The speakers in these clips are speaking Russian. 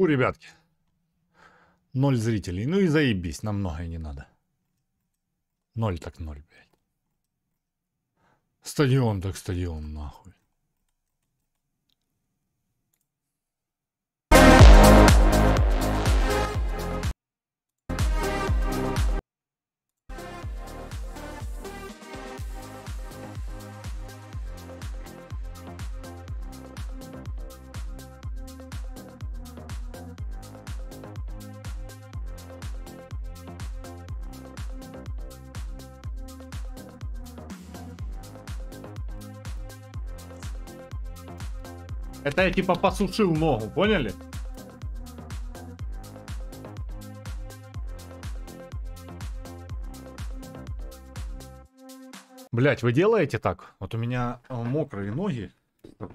У ребятки. Ноль зрителей. Ну и заебись, нам многое не надо. Ноль так ноль, блядь. Стадион так стадион, нахуй. Это я типа посушил ногу, поняли? Блять, вы делаете так? Вот у меня э, мокрые ноги,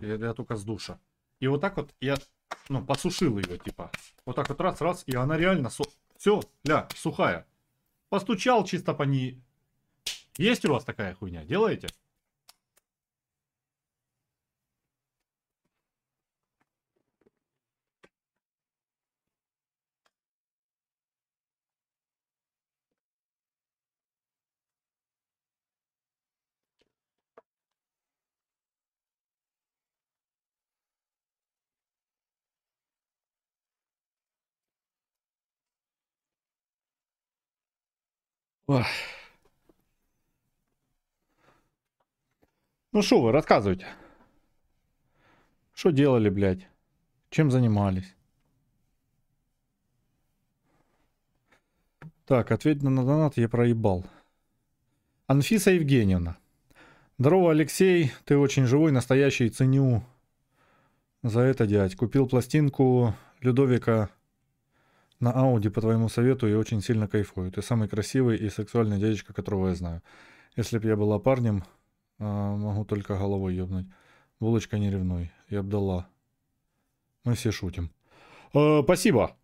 я, я только с душа. И вот так вот я, ну, посушил ее, типа. Вот так вот раз, раз, и она реально, су... все, ля, сухая. Постучал чисто по ней. Есть у вас такая хуйня? Делаете? Ох. Ну что вы, рассказывайте. Что делали, блядь? Чем занимались? Так, ответь на донат, я проебал. Анфиса Евгеньевна. Здорово, Алексей, ты очень живой, настоящий, ценю за это, дядь. Купил пластинку Людовика на Ауди по твоему совету я очень сильно кайфую. Ты самый красивый и сексуальный дядечка, которого я знаю. Если б я была парнем, а, могу только головой ёбнуть. Булочка не ревнуй. Я б дала. Мы все шутим. Э, спасибо.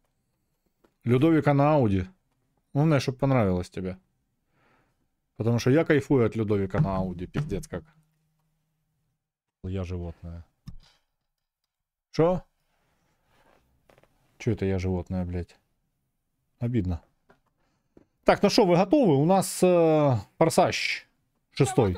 Людовика на Ауди. Главное, чтобы понравилось тебе. Потому что я кайфую от Людовика на Ауди. Пиздец как. Я животное. Что? Че это я животное, блядь? Обидно. Так, ну что, вы готовы? У нас э, форсаж шестой.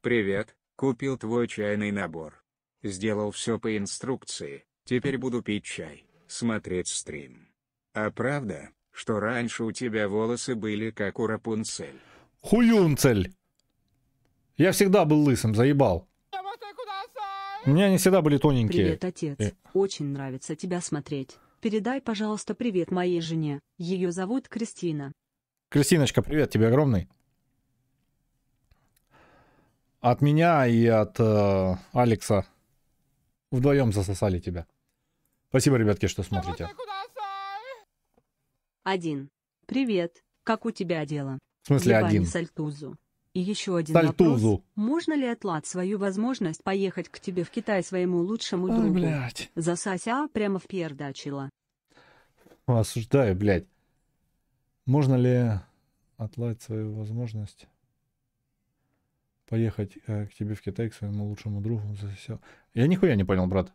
Привет, купил твой чайный набор. Сделал все по инструкции, теперь буду пить чай, смотреть стрим. А правда, что раньше у тебя волосы были как у Рапунцель? Хуюнцель! Я всегда был лысым, заебал. У меня не всегда были тоненькие. Привет, отец. Э. Очень нравится тебя смотреть. Передай, пожалуйста, привет моей жене. Ее зовут Кристина. Кристиночка, привет тебе огромный. От меня и от э, Алекса вдвоем засосали тебя. Спасибо, ребятки, что смотрите. Один. Привет. Как у тебя дело? В смысле Ебани один? Сальтузу. И еще один Тальтузу. вопрос. Можно ли отлад свою возможность поехать к тебе в Китай своему лучшему Ой, другу? Блядь. Засася прямо в пердачила. Осуждаю, блядь. Можно ли отлад свою возможность поехать э, к тебе в Китай к своему лучшему другу? Засася. Я нихуя не понял, брат.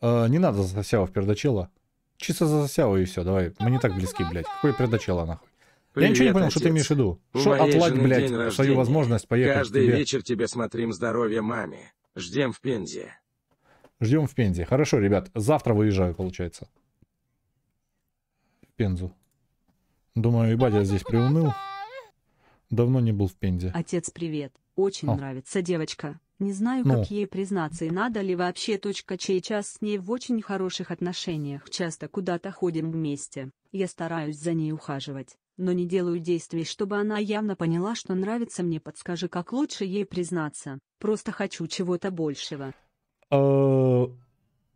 Э, не надо засява в пердачила. Чисто засява и все, давай. Мы не так близки, блядь. Какой пердачила, нахуй. Привет, я ничего не понял, отец. что ты имеешь в виду. Что отлать, блядь, день свою возможность поехать Каждый тебе. вечер тебе смотрим здоровье маме. Ждем в Пензе. Ждем в Пензе. Хорошо, ребят, завтра выезжаю, получается. В Пензу. Думаю, ебать, я здесь приуныл. Давно не был в Пензе. Отец, привет. Очень а. нравится девочка. Не знаю, ну. как ей признаться и надо ли вообще. Точка чей час с ней в очень хороших отношениях. Часто куда-то ходим вместе. Я стараюсь за ней ухаживать но не делаю действий, чтобы она явно поняла, что нравится мне. Подскажи, как лучше ей признаться. Просто хочу чего-то большего. Э,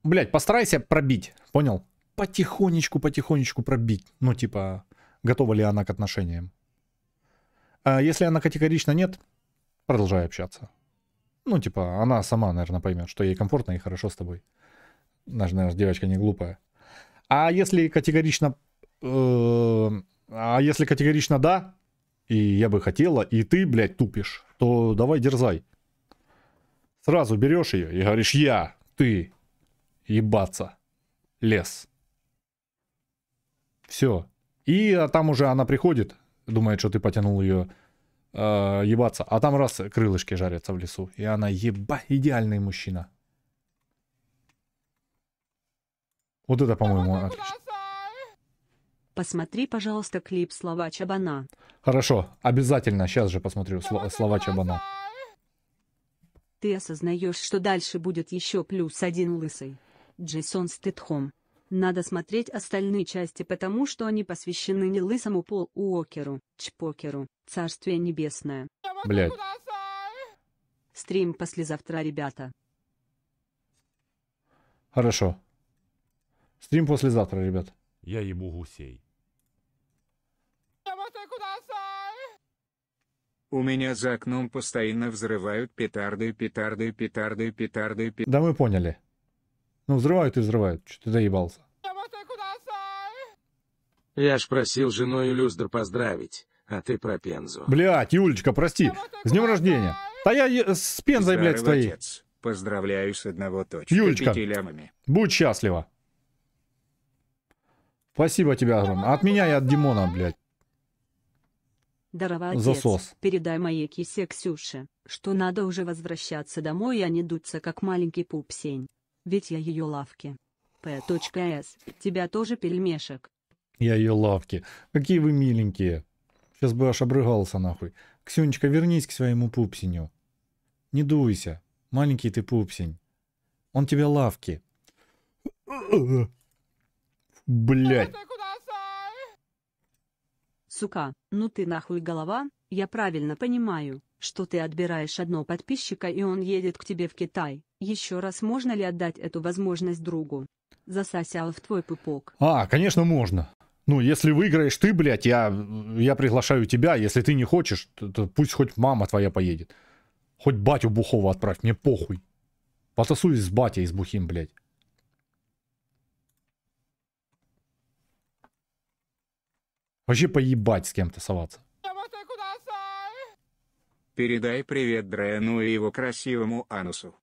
Блять, постарайся пробить, понял? Потихонечку, потихонечку пробить. Ну, типа, готова ли она к отношениям. А если она категорично нет, продолжай общаться. Ну, типа, она сама, наверное, поймет, что ей комфортно и хорошо с тобой. Наша, наверное, девочка не глупая. А если категорично э, а если категорично да, и я бы хотела, и ты, блядь, тупишь, то давай дерзай. Сразу берешь ее и говоришь, я, ты, ебаться, лес. Все. И а там уже она приходит, думает, что ты потянул ее э, ебаться. А там раз крылышки жарятся в лесу. И она еба, идеальный мужчина. Вот это, по-моему, отлично. Посмотри, пожалуйста, клип «Слова Чабана». Хорошо, обязательно, сейчас же посмотрю сло «Слова Чабана». Ты осознаешь, что дальше будет еще плюс один лысый. Джейсон Стэтхом. Надо смотреть остальные части, потому что они посвящены не лысому Пол Уокеру, Чпокеру, Царствие Небесное. Блядь. Стрим послезавтра, ребята. Хорошо. Стрим послезавтра, ребят. Я ебу гусей. У меня за окном постоянно взрывают петарды, петарды, петарды, петарды, петарды. Да мы поняли. Ну взрывают и взрывают. Что ты заебался? Я ж просил жену и поздравить, а ты про пензу. Блять, Юлечка, прости. С днем рождения. Да я с пензой, блядь, стоит. Поздравляю с одного точки. Юлечка, будь счастлива. Спасибо тебе огромное. От меня и от Димона, блядь. Здорово, отец. Засос. Передай моей кисе Ксюше, что надо уже возвращаться домой и а не дуться как маленький пупсень. Ведь я ее лавки. П.С. Тебя тоже пельмешек. Я ее лавки. Какие вы миленькие. Сейчас бы аж обрыгался нахуй. Ксюнечка, вернись к своему пупсеню. Не дуйся. Маленький ты пупсень. Он тебе лавки. Блять. Сука, ну ты нахуй голова, я правильно понимаю, что ты отбираешь одно подписчика и он едет к тебе в Китай. Еще раз можно ли отдать эту возможность другу? Засосял в твой пупок. А, конечно можно. Ну, если выиграешь ты, блядь, я, я приглашаю тебя. Если ты не хочешь, то, то пусть хоть мама твоя поедет. Хоть батю Бухова отправь, мне похуй. Потасуюсь с батей, с Бухим, блядь. Вообще поебать с кем то соваться. Передай привет Дрену и его красивому анусу.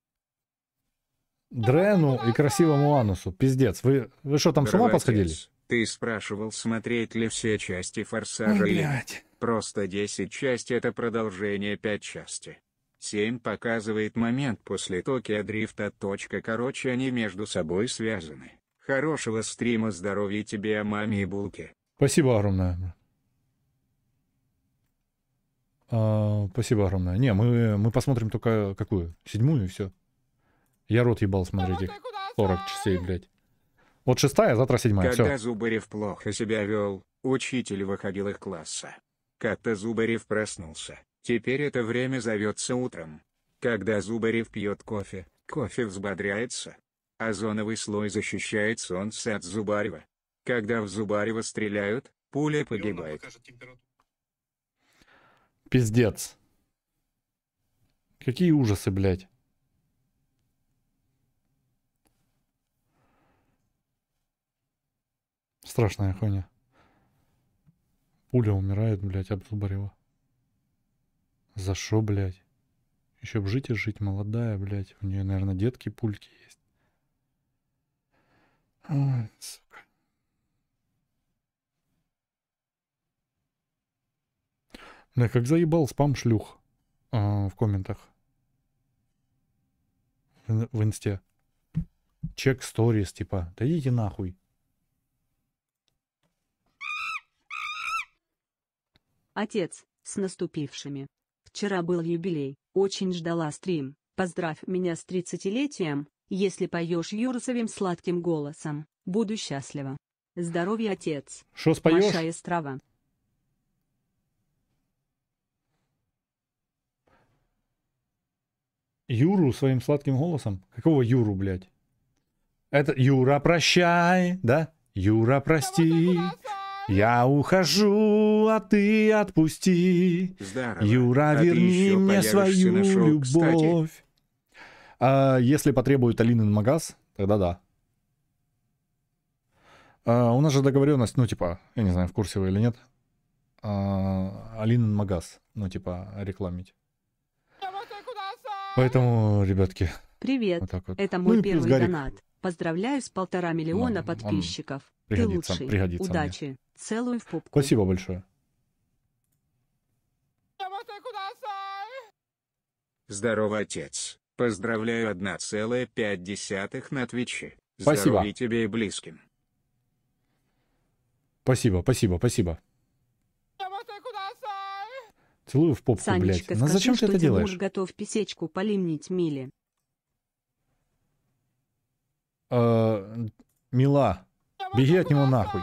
Дрену и красивому анусу. Пиздец. Вы, вы что, там Дровотец, с ума посходили? Ты спрашивал, смотреть ли все части Форсажа Ой, или... Просто 10 части это продолжение 5 части. 7 показывает момент после Токио Дрифта. Точка. Короче, они между собой связаны. Хорошего стрима, здоровья тебе, маме и булке. Спасибо огромное. А, спасибо огромное. Не, мы, мы посмотрим только какую? Седьмую и все. Я рот ебал смотрите, их 40 часей, блядь. Вот шестая, завтра седьмая. Когда все. Зубарев плохо себя вел, учитель выходил из класса. Как-то Зубарев проснулся. Теперь это время зовется утром. Когда Зубарев пьет кофе, кофе взбодряется. Озоновый слой защищает солнце от Зубарева. Когда в Зубарева стреляют, пуля погибает. Пиздец. Какие ужасы, блядь. Страшная хуйня. Пуля умирает, блядь, об Зубарева. За шо, блядь? Еще б жить и жить, молодая, блядь. У нее, наверное, детки пульки есть. Ой, сука. Да как заебал спам шлюх э, в комментах. В, в инсте. Чек сторис, типа. Да идите нахуй. Отец, с наступившими. Вчера был юбилей, очень ждала стрим. Поздравь меня с тридцатилетием если поешь Юрсовым сладким голосом, буду счастлива. Здоровья, отец. Что споешь? Маша Естрова. Юру своим сладким голосом. Какого Юру, блядь? Это Юра, прощай, да? Юра, прости. Я ухожу, а ты отпусти. Здорово. Юра, а верни мне свою любовь. А, если потребует на магаз, тогда да. А, у нас же договоренность, ну, типа, я не знаю, в курсе вы или нет. А, на магаз, ну, типа, рекламить. Поэтому, ребятки... Привет, вот вот. это ну мой ну, первый донат. Поздравляю с полтора миллиона ну, он, подписчиков. Он Ты лучший. Пригодится Удачи. Мне. Целую в попку. Спасибо большое. Здорово, отец. Поздравляю 1,5 на Твиче. Спасибо. Здоровья тебе и близким. Спасибо, спасибо, спасибо. Целую в попку, Санечка, блядь. Ну, а скажи, Но зачем ты это Тимур делаешь? готов писечку полимнить Миле. Э, мила, беги от него нахуй.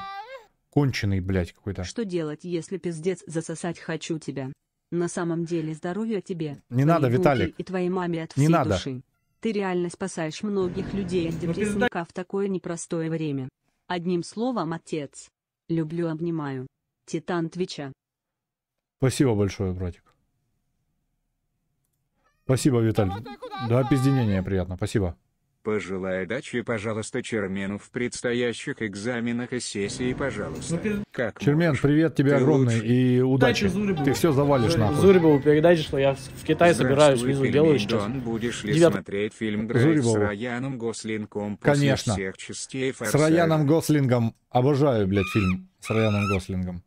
Конченый, блядь, какой-то. Что делать, если пиздец засосать хочу тебя? На самом деле здоровья тебе. Не надо, Виталик. И твоей маме от всей Не надо. души. Ты реально спасаешь многих людей от ну, депрессняка в такое непростое время. Одним словом, отец. Люблю, обнимаю. Титан Твича. Спасибо большое, братик. Спасибо, Виталий. Да, пизденение приятно, спасибо. Пожелай удачи, пожалуйста, Чермену в предстоящих экзаменах и сессии, пожалуйста. Ну, как Чермен, можешь? привет тебе ты огромный лучше. и удачи. Зурибу. Ты все завалишь Зурибу. нахуй. Зурибову передачи, что я в Китай собираюсь, визу делаю сейчас. Дон, будешь ли 9... смотреть фильм Дрейв с Раяном Гослингом Конечно. всех частей Форсажа? С Раяном Гослингом. Обожаю, блядь, фильм с Раяном Гослингом.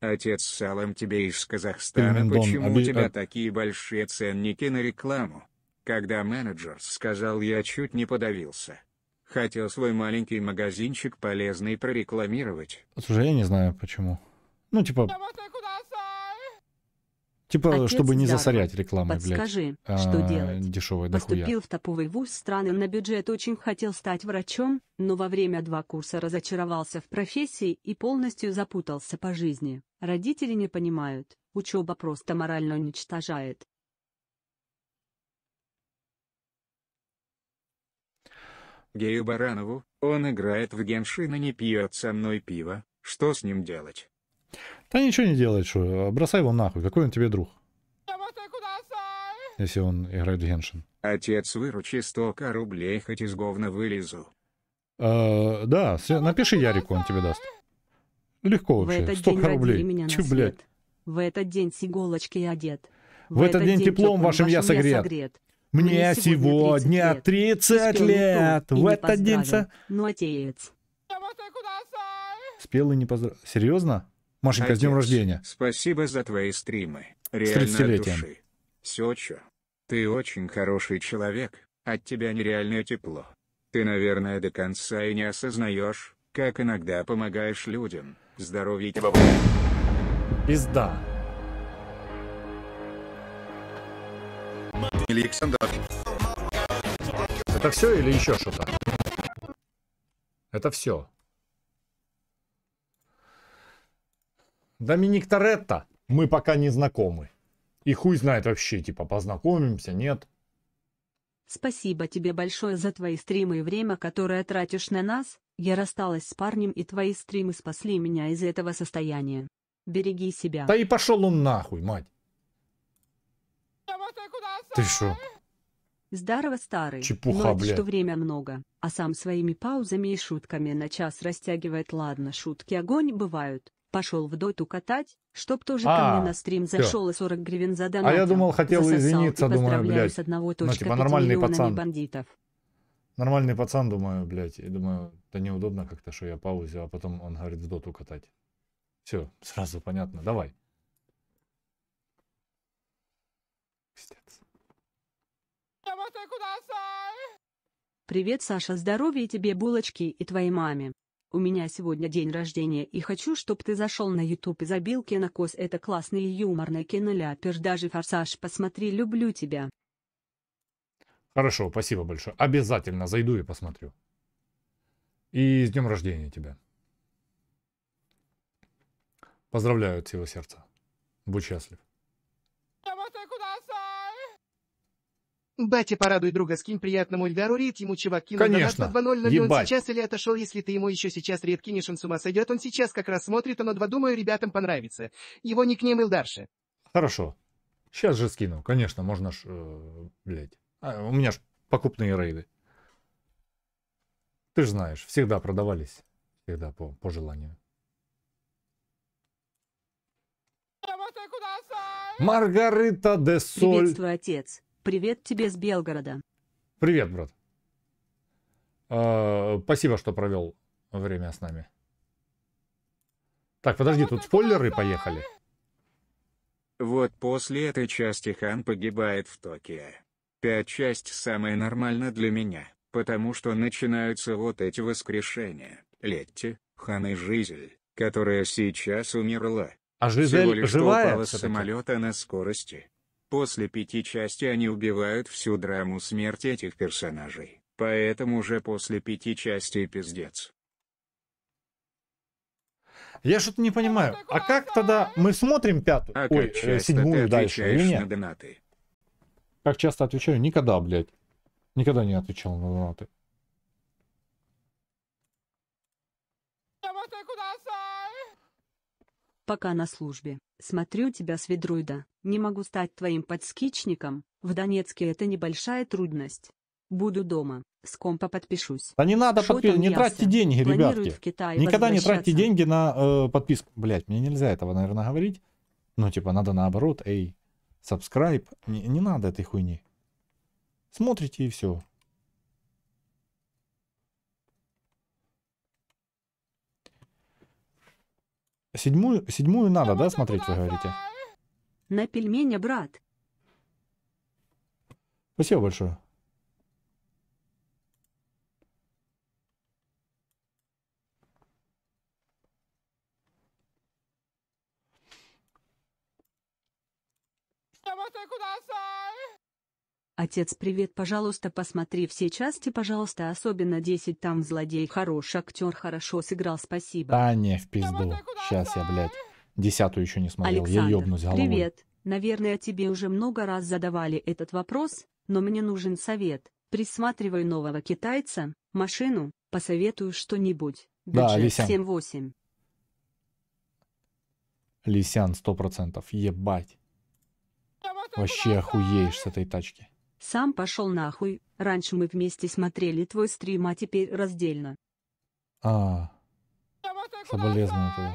Отец салам тебе из Казахстана, почему у тебя а- такие большие ценники на рекламу? Когда менеджер сказал, я чуть не подавился. Хотел свой маленький магазинчик полезный прорекламировать. Слушай, я не знаю почему. Ну, типа... Типа, Отец чтобы не Дарма, засорять рекламой, подскажи, скажи, А, что делать? Дешевый. Поступил дохуя. в топовый вуз страны на бюджет, очень хотел стать врачом, но во время два курса разочаровался в профессии и полностью запутался по жизни. Родители не понимают, учеба просто морально уничтожает. Гею Баранову, он играет в геншин и не пьет со мной пиво, что с ним делать? Да ничего не делать, что, бросай его нахуй, какой он тебе друг? Если он играет в геншин. Отец, выручи столько рублей, хоть из говна вылезу. Э, да, напиши Ярику, он тебе даст. Легко вообще. В этот 100 день рублей. меня Чу, на блядь. В этот день с иголочки одет. В, в этот, этот день теплом вашим, вашим я согрет. согрет. Мне, Мне сегодня 30 лет. лет. В этот день... Ну, отец. Спел и не поздравил. Серьезно? Машенька, Отец, с днем рождения. Спасибо за твои стримы. Реально от души. Сечо, ты очень хороший человек. От тебя нереальное тепло. Ты, наверное, до конца и не осознаешь, как иногда помогаешь людям. Здоровья тебе. Пизда. Александр. Это все или еще что-то? Это все. Доминик Торетто. Мы пока не знакомы. И хуй знает вообще, типа, познакомимся, нет. Спасибо тебе большое за твои стримы и время, которое тратишь на нас. Я рассталась с парнем, и твои стримы спасли меня из этого состояния. Береги себя. Да и пошел он нахуй, мать. Ты что? Здорово, старый. Чепуха, Ночь, блядь. что время много, а сам своими паузами и шутками на час растягивает. Ладно, шутки огонь бывают. Пошел в доту катать, чтоб тоже а, ко мне а, на стрим зашел и 40 гривен за донат. А я думал, хотел Засосал извиниться, думаю, блядь. С одного ну, типа нормальный пацан. бандитов. Нормальный пацан, думаю, блядь. И думаю, да неудобно как-то, что я паузю, а потом он говорит в доту катать. Все, сразу понятно. Давай. Пиздец. Привет, Саша, здоровья тебе, булочки и твоей маме. У меня сегодня день рождения и хочу, чтобы ты зашел на YouTube и забил кинокос. Это классный юморный киноляпер. Даже форсаж посмотри, люблю тебя. Хорошо, спасибо большое. Обязательно зайду и посмотрю. И с днем рождения тебя. Поздравляю от всего сердца. Будь счастлив. Батя, порадуй друга, скинь приятному Эльдару рит. ему чувак кинул Конечно. на 2.00, ли он сейчас или отошел, если ты ему еще сейчас Рид кинешь, он с ума сойдет, он сейчас как раз смотрит, оно два, думаю, ребятам понравится. Его никнейм Эльдарша. Хорошо. Сейчас же скину, конечно, можно ж, э, блядь. А, у меня же покупные рейды. Ты же знаешь, всегда продавались. Всегда по, по желанию. Маргарита де Соль. Приветствую, отец. Привет тебе с Белгорода. Привет, брат. А, спасибо, что провел время с нами. Так, подожди, тут спойлеры поехали. Вот после этой части Хан погибает в Токио. Пятая часть самая нормальная для меня, потому что начинаются вот эти воскрешения, Летти, Хан и Жизель, которая сейчас умерла. А Жизель лишь живая? Упала с самолета на скорости. После пяти части они убивают всю драму смерти этих персонажей, поэтому уже после пяти частей пиздец. Я что-то не понимаю, а как тогда мы смотрим пятую, э, а ой, седьмую дальше, или нет? На донаты? Как часто отвечаю? Никогда, блядь. Никогда не отвечал на донаты. Пока на службе. Смотрю тебя с ведруйда. Не могу стать твоим подскичником. В Донецке это небольшая трудность. Буду дома. С компа подпишусь. Да не надо подписывать. Не тратьте деньги, ребятки. В Китай Никогда не тратьте деньги на э, подписку. Блять, мне нельзя этого, наверное, говорить. Ну, типа, надо наоборот. Эй, Subscribe. Не, не надо этой хуйни. Смотрите и все. Седьмую, седьмую надо, да, смотреть, вы говорите? На пельмени, брат. Спасибо большое. Отец, привет, пожалуйста, посмотри все части, пожалуйста, особенно 10, там злодей хорош, актер хорошо сыграл, спасибо. А, не, в пизду. Сейчас я, блядь, десятую еще не смотрел, Александр, я ёбнусь головой. привет. Наверное, тебе уже много раз задавали этот вопрос, но мне нужен совет. Присматривай нового китайца, машину, посоветую что-нибудь. да, Лисян. 7-8. Лисян, сто процентов, ебать. Вообще охуеешь с этой тачки. Сам пошел нахуй. Раньше мы вместе смотрели твой стрим, а теперь раздельно. А, соболезную тогда.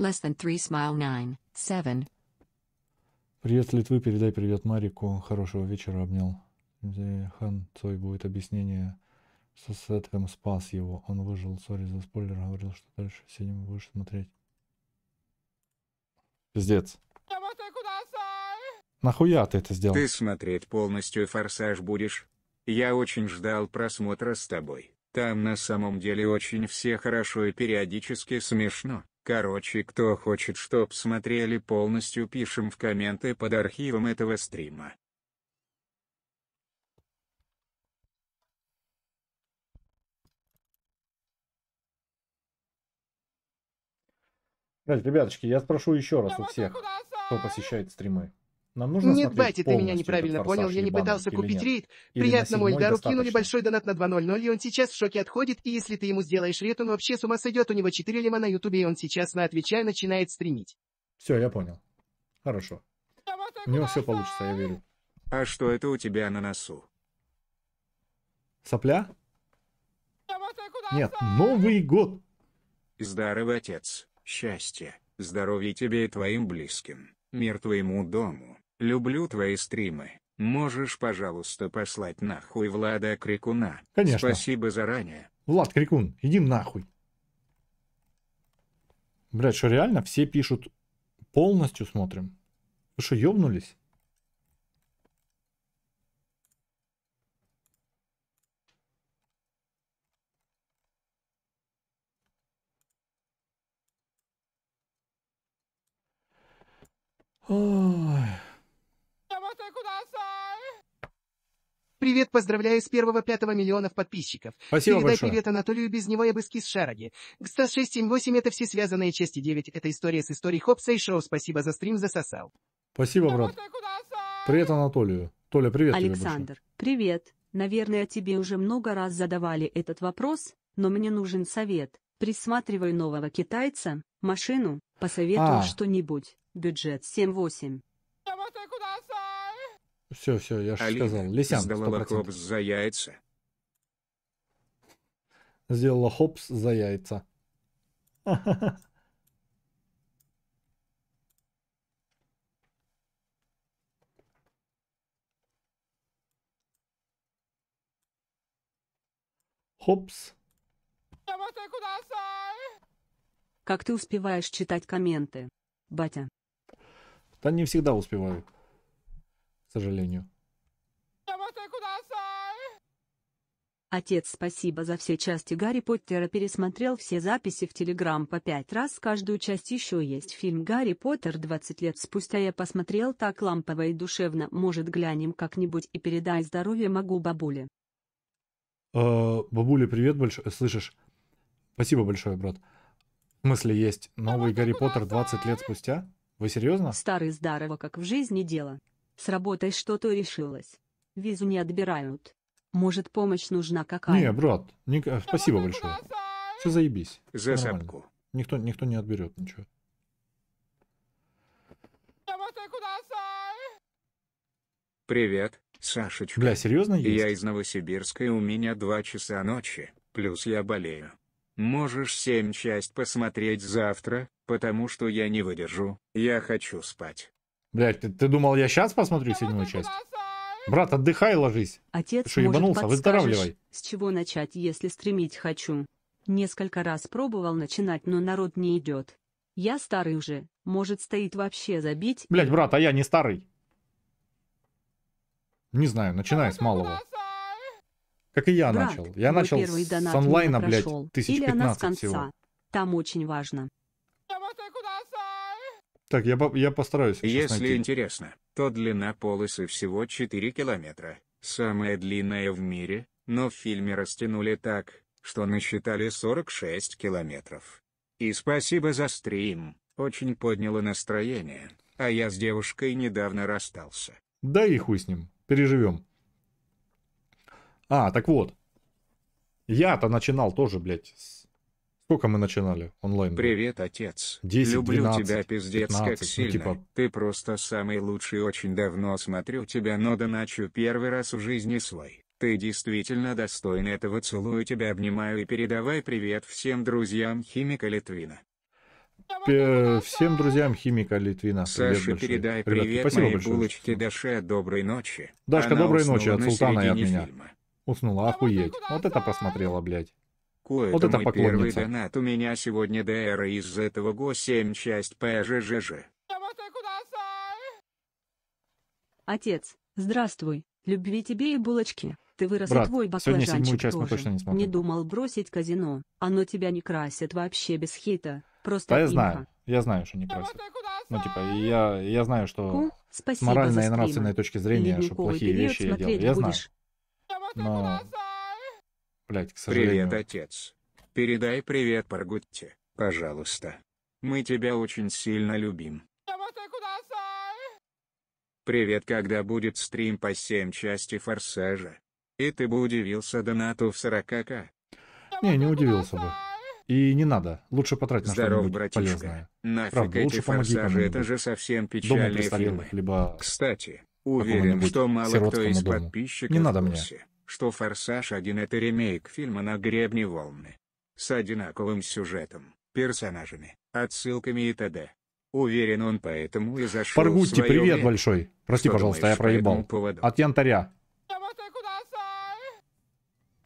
Less than three, smile nine, seven. Привет, Литвы, передай привет Марику. Хорошего вечера, обнял. Хан Цой будет объяснение. Со сетком спас его. Он выжил. Сори за спойлер. Говорил, что дальше сегодня будешь смотреть. Пиздец. Нахуя ты это сделал? Ты смотреть полностью «Форсаж» будешь? Я очень ждал просмотра с тобой. Там на самом деле очень все хорошо и периодически смешно. Короче, кто хочет, чтоб смотрели полностью, пишем в комменты под архивом этого стрима. Ребяточки, я спрошу еще раз у всех, кто посещает стримы. Нам нужно Нет, Бати, ты меня неправильно понял, я не пытался купить рейд. Приятному Эльдару кинули большой донат на 2.00, и он сейчас в шоке отходит, и если ты ему сделаешь рейд, он вообще с ума сойдет, у него 4 лима на ютубе, и он сейчас на отвечай начинает стремить. Все, я понял. Хорошо. У него все получится, я верю. А что это у тебя на носу? Сопля? Нет, Новый год. Здорово, отец. Счастья, здоровья тебе и твоим близким. Мир твоему дому. Люблю твои стримы. Можешь, пожалуйста, послать нахуй Влада Крикуна? Конечно. Спасибо заранее. Влад Крикун, иди нахуй. Блять, что реально все пишут полностью смотрим? Вы что, ёбнулись? Oh. Привет, поздравляю с первого пятого миллионов подписчиков. Спасибо Передай большое. привет Анатолию, без него я бы скис шараги. Гста 678 — это все связанные части 9, это история с историей Хопса и Шоу. Спасибо за стрим, засосал. Спасибо, брат. Привет Анатолию. Толя, привет Александр, привет. Наверное, тебе уже много раз задавали этот вопрос, но мне нужен совет. Присматривай нового китайца, машину, посоветуй а. что-нибудь. Бюджет 7-8. Все, все, я же сказал. Лисян, сделала хопс за яйца. Сделала хопс за яйца. Хопс. Как ты успеваешь читать комменты, батя? Да не всегда успеваю к сожалению. Отец, спасибо за все части Гарри Поттера пересмотрел все записи в Телеграм по пять раз. Каждую часть еще есть фильм «Гарри Поттер» 20 лет спустя я посмотрел так лампово и душевно. Может, глянем как-нибудь и передай здоровье могу бабуле. Э, бабуля, привет большой, слышишь? Спасибо большое, брат. В смысле, есть новый Гарри Поттер 20 лет спустя? Вы серьезно? Старый здорово, как в жизни дело. С работой что-то решилось. Визу не отбирают. Может, помощь нужна какая? Не, брат, не... спасибо большое. Все заебись. За сапку. Никто, никто не отберет ничего. Привет, Сашечка. Бля, серьезно есть? Я из Новосибирска и у меня два часа ночи, плюс я болею. Можешь семь часть посмотреть завтра, потому что я не выдержу, я хочу спать. Блять, ты, ты думал, я сейчас посмотрю седьмую часть? Брат, отдыхай, ложись. Отец, ты что, ебанулся? Выздоравливай. С чего начать, если стремить хочу? Несколько раз пробовал начинать, но народ не идет. Я старый уже, может стоит вообще забить. Блять, брат, а я не старый. Не знаю, начинай с малого. Как и я брат, начал. Я начал с онлайна, блядь, 1015 Или конца. всего. Там очень важно. Так, я, я постараюсь. Если найти. интересно, то длина полосы всего 4 километра, самая длинная в мире, но в фильме растянули так, что насчитали 46 километров. И спасибо за стрим, очень подняло настроение, а я с девушкой недавно расстался. Да и хуй с ним, переживем. А, так вот. Я-то начинал тоже, блядь, с Сколько мы начинали онлайн? Привет, отец. 10, Люблю 12, тебя, пиздец, 15, как ну, сильно. Ну, типа... Ты просто самый лучший, очень давно смотрю тебя, но доначу первый раз в жизни свой. Ты действительно достоин этого, целую тебя, обнимаю и передавай привет всем друзьям Химика Литвина. П всем друзьям Химика Литвина. Саша, большой. передай Ребятки, привет спасибо моей большое. булочке Даше, доброй ночи. Дашка, Она доброй ночи от Султана и от меня. Фильма. Уснула, охуеть. Вот это просмотрела, блядь. Кое вот это мой первый донат у меня сегодня ДР из этого ГО-7 часть ПЖЖЖ. Отец, здравствуй, любви тебе и булочки. Ты вырос, Брат, и твой баклажанчик сегодня седьмую часть тоже. мы точно не смотрим. Не думал бросить казино, оно тебя не красит вообще без хита. Просто да я знаю, я знаю, что не красит. Ну, типа, я, я знаю, что Ку, с моральной и нравственной точки зрения, что плохие вещи я делаю. Я знаю. Но Блять, к сожалению. Привет, отец. Передай привет Паргутте, пожалуйста. Мы тебя очень сильно любим. Привет, когда будет стрим по 7 части Форсажа. И ты бы удивился донату в 40к. Не, не удивился бы. И не надо. Лучше потратить на Здоров, что-нибудь братишка. полезное. Нафиг Правда, эти лучше помоги форсажи, это же совсем печальные фильмы. Либо Кстати, уверен, что мало кто из дому. подписчиков не надо мне что «Форсаж 1» — это ремейк фильма «На гребне волны». С одинаковым сюжетом, персонажами, отсылками и т.д. Уверен, он поэтому и зашел Фаргутти, свое... привет большой. Прости, что пожалуйста, я проебал. По От янтаря.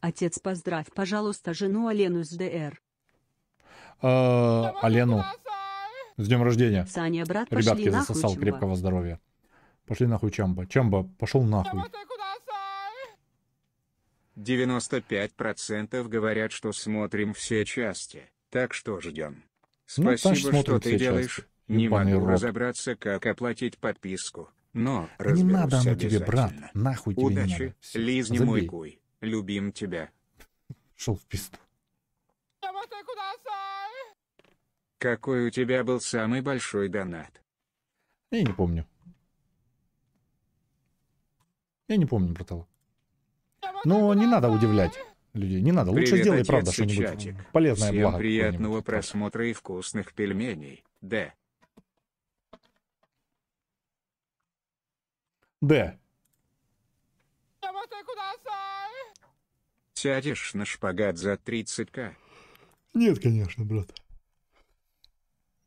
Отец, поздравь, пожалуйста, жену Алену с ДР. А, э, Алену. С днем рождения. Саня, брат, Ребятки, засосал крепкого здоровья. Пошли нахуй Чамба. Чамба, пошел нахуй. 95% говорят, что смотрим все части, так что ждем. Ну, Спасибо, ну, что ты делаешь. Части. Не могу рот. разобраться, как оплатить подписку, но Не надо оно тебе, брат, нахуй тебе Удачи, не надо. лизни Забей. мой куй, любим тебя. Шел в пизду. Какой у тебя был самый большой донат? Я не помню. Я не помню, братан. Но ну, не надо удивлять людей. Не надо. Привет, Лучше сделай, отец, правда, что-нибудь полезное Всем благо. приятного просмотра и вкусных пельменей. Д. Д. А? Сядешь на шпагат за 30к? Нет, конечно, брат.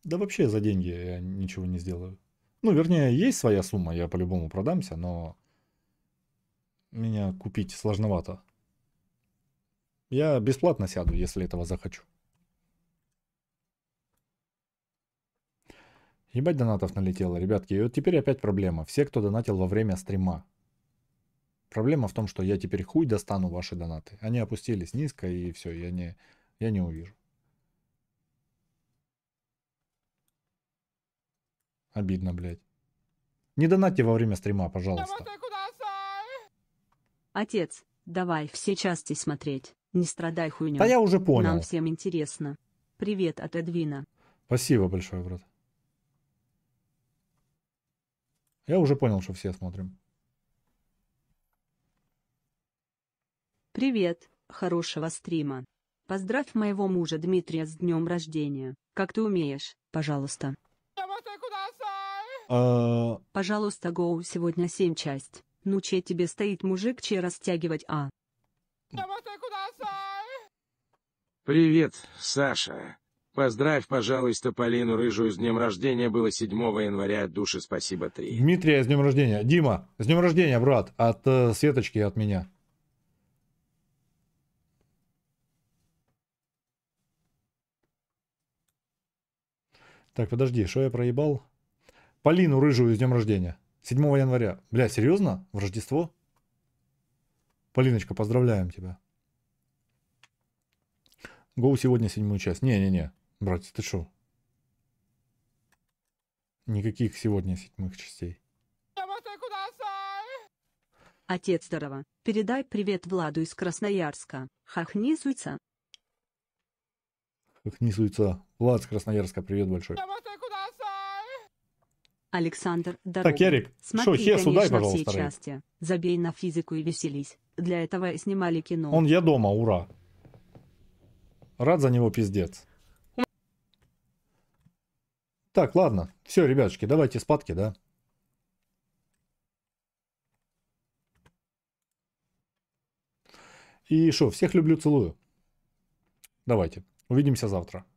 Да вообще за деньги я ничего не сделаю. Ну, вернее, есть своя сумма, я по-любому продамся, но меня купить сложновато. Я бесплатно сяду, если этого захочу. Ебать донатов налетело, ребятки. И вот теперь опять проблема. Все, кто донатил во время стрима. Проблема в том, что я теперь хуй достану ваши донаты. Они опустились низко и все, я не, я не увижу. Обидно, блядь. Не донатьте во время стрима, пожалуйста. Отец, давай все части смотреть, не страдай хуйню. Да я уже понял. Нам всем интересно. Привет от Эдвина. Спасибо большое, брат. Я уже понял, что все смотрим. Привет, хорошего стрима. Поздравь моего мужа Дмитрия с днем рождения. Как ты умеешь, пожалуйста. А, пожалуйста, Гоу, сегодня 7 часть. Ну че тебе стоит мужик че растягивать, а? Привет, Саша. Поздравь, пожалуйста, Полину Рыжую с днем рождения. Было 7 января от души спасибо 3. Дмитрия с днем рождения. Дима, с днем рождения, брат. От э, Светочки от меня. Так, подожди, что я проебал? Полину Рыжую с днем рождения. 7 января. Бля, серьезно? В Рождество? Полиночка, поздравляем тебя. Гоу сегодня седьмую часть. Не-не-не, братец, ты шо? Никаких сегодня седьмых частей. Отец здорово. Передай привет Владу из Красноярска. Хахни суйца. Хахни суйца. Влад из Красноярска, привет большой. Александр Дорогин. Так, Ярик, смотри, что, Хесу дай, пожалуйста. Все части. Забей на физику и веселись. Для этого снимали кино. Он я дома, ура. Рад за него пиздец. Так, ладно. Все, ребятушки, давайте спадки, да? И что, всех люблю, целую. Давайте. Увидимся завтра.